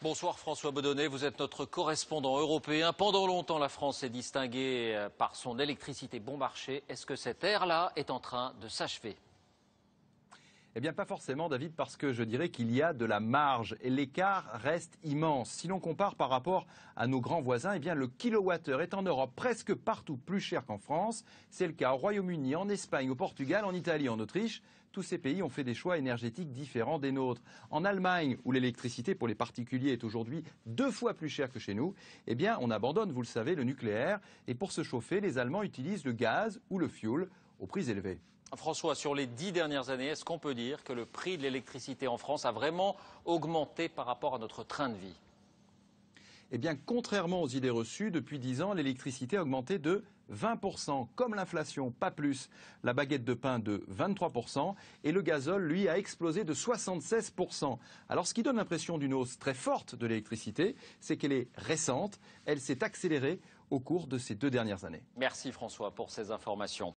Bonsoir François Baudonnet, vous êtes notre correspondant européen. Pendant longtemps, la France s'est distinguée euh, par son électricité bon marché. Est-ce que cette ère-là est en train de s'achever eh bien, pas forcément, David, parce que je dirais qu'il y a de la marge et l'écart reste immense. Si l'on compare par rapport à nos grands voisins, eh bien, le kilowattheure est en Europe presque partout plus cher qu'en France. C'est le cas au Royaume-Uni, en Espagne, au Portugal, en Italie, en Autriche. Tous ces pays ont fait des choix énergétiques différents des nôtres. En Allemagne, où l'électricité pour les particuliers est aujourd'hui deux fois plus chère que chez nous, eh bien, on abandonne, vous le savez, le nucléaire. Et pour se chauffer, les Allemands utilisent le gaz ou le fioul prix élevés. François, sur les dix dernières années, est-ce qu'on peut dire que le prix de l'électricité en France a vraiment augmenté par rapport à notre train de vie eh bien, contrairement aux idées reçues, depuis dix ans, l'électricité a augmenté de 20%, comme l'inflation, pas plus. La baguette de pain de 23%, et le gazole, lui, a explosé de 76%. Alors, ce qui donne l'impression d'une hausse très forte de l'électricité, c'est qu'elle est récente, elle s'est accélérée au cours de ces deux dernières années. Merci François pour ces informations.